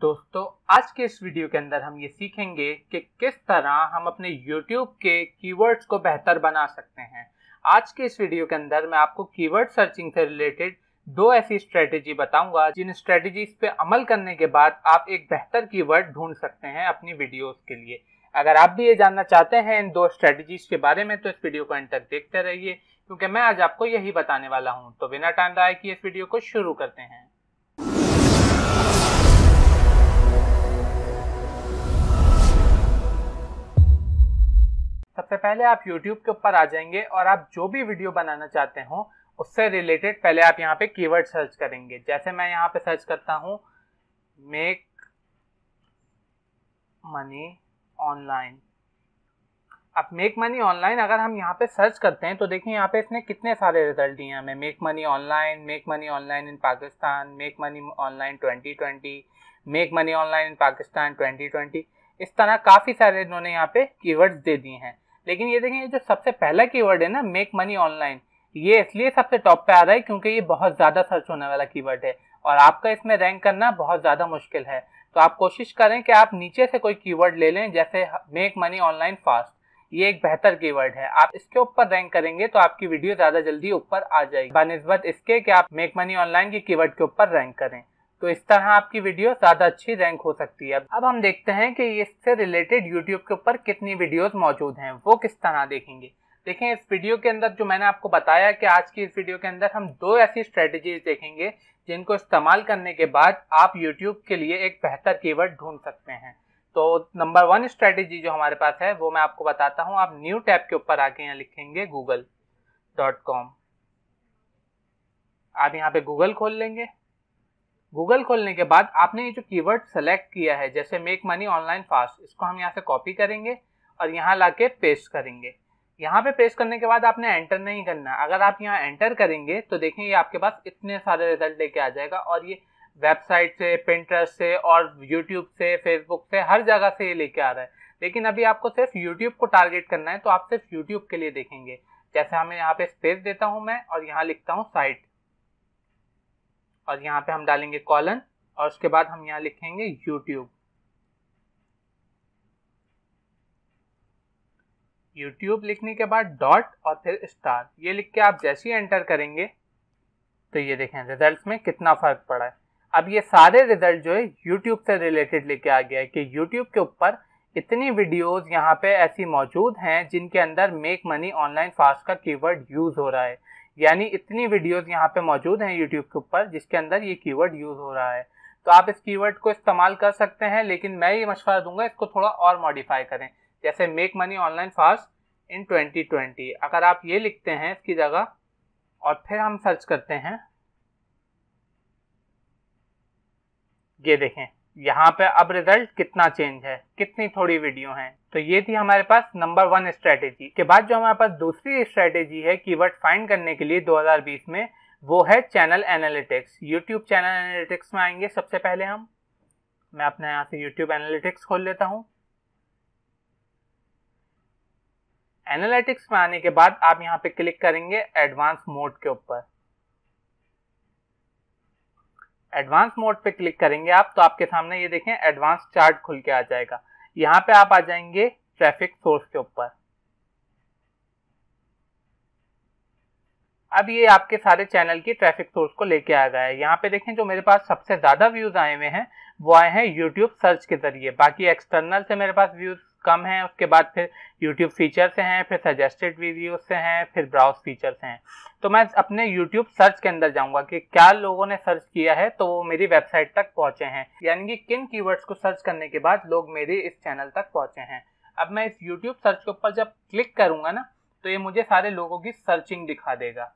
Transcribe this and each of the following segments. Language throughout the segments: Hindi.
दोस्तों आज के इस वीडियो के अंदर हम ये सीखेंगे कि किस तरह हम अपने YouTube के कीवर्ड्स को बेहतर बना सकते हैं आज के इस वीडियो के अंदर मैं आपको कीवर्ड सर्चिंग से रिलेटेड दो ऐसी स्ट्रेटेजी बताऊंगा जिन स्ट्रेटजीज पे अमल करने के बाद आप एक बेहतर कीवर्ड ढूंढ सकते हैं अपनी वीडियोस के लिए अगर आप भी ये जानना चाहते हैं इन दो स्ट्रेटजीज के बारे में तो इस वीडियो को एंड तक देखते रहिए क्योंकि मैं आज आपको यही बताने वाला हूँ तो बिना टाइम है कि इस वीडियो को शुरू करते हैं सबसे पहले आप यूट्यूब के ऊपर आ जाएंगे और आप जो भी वीडियो बनाना चाहते हो उससे रिलेटेड पहले आप यहाँ पे कीवर्ड सर्च करेंगे जैसे मैं यहाँ पे सर्च करता हूँ मेक मनी ऑनलाइन अब मेक मनी ऑनलाइन अगर हम यहाँ पे सर्च करते हैं तो देखिए यहाँ पे इसने कितने सारे रिजल्ट दिए हमें make money online make money online in Pakistan make money online 2020 make money online in Pakistan 2020 इस तरह काफ़ी सारे इन्होंने यहाँ पे कीवर्ड्स दे दिए हैं लेकिन ये देखें ये जो सबसे पहला कीवर्ड है ना मेक मनी ऑनलाइन ये इसलिए सबसे टॉप पे आ रहा है क्योंकि ये बहुत ज़्यादा सर्च होने वाला कीवर्ड है और आपका इसमें रैंक करना बहुत ज़्यादा मुश्किल है तो आप कोशिश करें कि आप नीचे से कोई कीवर्ड ले लें जैसे मेक मनी ऑनलाइन फास्ट ये एक बेहतर कीवर्ड है आप इसके ऊपर रैंक करेंगे तो आपकी वीडियो ज़्यादा जल्दी ऊपर आ जाएगी बनस्बत इसके कि आप मेक मनी ऑनलाइन की कीवर्ड के ऊपर रैंक करें तो इस तरह आपकी वीडियो ज़्यादा अच्छी रैंक हो सकती है अब हम देखते हैं कि इससे रिलेटेड यूट्यूब के ऊपर कितनी वीडियोस मौजूद हैं वो किस तरह देखेंगे देखें इस वीडियो के अंदर जो मैंने आपको बताया कि आज की इस वीडियो के अंदर हम दो ऐसी स्ट्रेटजीज देखेंगे जिनको इस्तेमाल करने के बाद आप यूट्यूब के लिए एक बेहतर कीवर्ड ढूंढ सकते हैं तो नंबर वन स्ट्रेटेजी जो हमारे पास है वो मैं आपको बताता हूँ आप न्यू टैब के ऊपर आके यहाँ लिखेंगे गूगल डॉट कॉम आप यहाँ पे गूगल खोल लेंगे गूगल खोलने के बाद आपने ये जो कीवर्ड सेलेक्ट किया है जैसे मेक मनी ऑनलाइन फास्ट इसको हम यहाँ से कॉपी करेंगे और यहाँ ला के पेस्ट करेंगे यहाँ पे पेस्ट करने के बाद आपने एंटर नहीं करना अगर आप यहाँ एंटर करेंगे तो देखें ये आपके पास इतने सारे रिजल्ट लेके आ जाएगा और ये वेबसाइट से प्रिंटर्स से और यूट्यूब से फेसबुक से हर जगह से ये लेके आ रहा है लेकिन अभी आपको सिर्फ यूट्यूब को टारगेट करना है तो आप सिर्फ यूट्यूब के लिए देखेंगे जैसे हमें यहाँ पे स्पेस देता हूँ मैं और यहाँ लिखता हूँ साइट और यहाँ पे हम डालेंगे कॉलन और उसके बाद हम यहाँ लिखेंगे यूट्यूब यूट्यूब लिखने के बाद डॉट और फिर स्टार ये लिख के आप जैसे ही एंटर करेंगे तो ये देखें रिजल्ट में कितना फ़र्क पड़ा है अब ये सारे रिजल्ट जो है यूट्यूब से रिलेटेड लेके आ गया है कि यूट्यूब के ऊपर इतनी वीडियोस यहाँ पे ऐसी मौजूद हैं जिनके अंदर मेक मनी ऑनलाइन फास्ट का कीवर्ड यूज़ हो रहा है यानी इतनी वीडियोस यहाँ पे मौजूद हैं यूट्यूब के ऊपर जिसके अंदर ये कीवर्ड यूज़ हो रहा है तो आप इस कीवर्ड को इस्तेमाल कर सकते हैं लेकिन मैं ये मशवरा दूंगा इसको थोड़ा और मॉडिफाई करें जैसे make money online fast in 2020 अगर आप ये लिखते हैं इसकी जगह और फिर हम सर्च करते हैं ये देखें यहाँ पे अब रिजल्ट कितना चेंज है कितनी थोड़ी वीडियो है तो ये थी हमारे पास नंबर वन स्ट्रेटेजी के बाद जो हमारे पास दूसरी स्ट्रेटेजी है कीवर्ड फाइंड करने के लिए 2020 में वो है channel analytics YouTube channel analytics में आएंगे सबसे पहले हम मैं अपने यहाँ से यूट्यूब एनालिटिक्स खोल लेता हूँ एनालिटिक्स में आने के बाद आप यहाँ पे क्लिक करेंगे एडवांस मोड के ऊपर एडवांस मोड पे क्लिक करेंगे आप तो आपके सामने ये देखें एडवांस चार्ट खुल के आ जाएगा यहाँ पे आप आ जाएंगे ट्रैफिक सोर्स के ऊपर अब ये आपके सारे चैनल की ट्रैफिक सोर्स को लेके आ गया है यहाँ पे देखें जो मेरे पास सबसे ज़्यादा व्यूज़ आए हुए हैं वो आए हैं यूट्यूब सर्च के ज़रिए बाकी एक्सटर्नल से मेरे पास व्यूज़ कम है उसके बाद फिर यूट्यूब फीचर से हैं फिर सजेस्टेड वीडियो से हैं फिर ब्राउज फीचर से हैं तो मैं अपने यूट्यूब सर्च के अंदर जाऊंगा कि क्या लोगों ने सर्च किया है तो वो मेरी वेबसाइट तक पहुंचे हैं यानी कि किन कीवर्ड्स को सर्च करने के बाद लोग मेरे इस चैनल तक पहुंचे हैं अब मैं इस यूट्यूब सर्च के ऊपर जब क्लिक करूंगा ना तो ये मुझे सारे लोगों की सर्चिंग दिखा देगा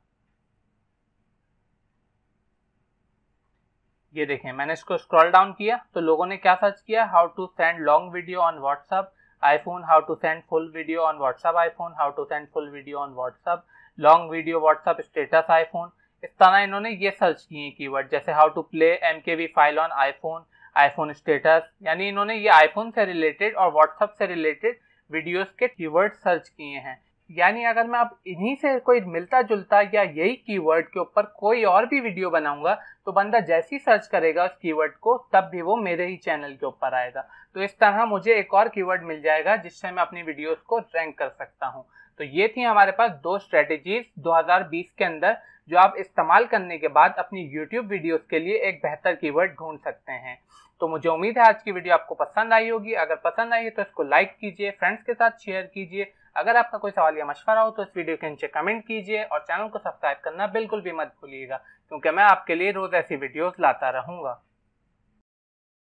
ये देखें मैंने इसको स्क्रॉल डाउन किया तो लोगों ने क्या सर्च किया how to send long video on WhatsApp iPhone how to send full video on WhatsApp iPhone how to send full video on WhatsApp long video WhatsApp status iPhone इस तरह इन्होंने ये सर्च किए कीवर्ड जैसे how to play M K V file on iPhone iPhone status यानी इन्होंने ये आईफोन से रिलेटेड और व्हाट्सअप से रिलेटेड वीडियोस के कीवर्ड सर्च किए हैं यानी अगर मैं आप इन्हीं से कोई मिलता जुलता या यही कीवर्ड के ऊपर कोई और भी वीडियो बनाऊंगा तो बंदा जैसे ही सर्च करेगा उस कीवर्ड को तब भी वो मेरे ही चैनल के ऊपर आएगा तो इस तरह मुझे एक और कीवर्ड मिल जाएगा जिससे मैं अपनी वीडियोस को रैंक कर सकता हूँ तो ये थी हमारे पास दो स्ट्रेटेजीज 2020 के अंदर जो आप इस्तेमाल करने के बाद अपनी यूट्यूब वीडियोस के लिए एक बेहतर कीवर्ड ढूंढ सकते हैं तो मुझे उम्मीद है आज की वीडियो आपको पसंद आई होगी अगर पसंद आई है तो इसको लाइक कीजिए फ्रेंड्स के साथ शेयर कीजिए अगर आपका कोई सवाल या मशवरा हो तो इस वीडियो के नीचे कमेंट कीजिए और चैनल को सब्सक्राइब करना बिल्कुल भी मत भूलिएगा क्योंकि मैं आपके लिए रोज़ ऐसी वीडियोज लाता रहूँगा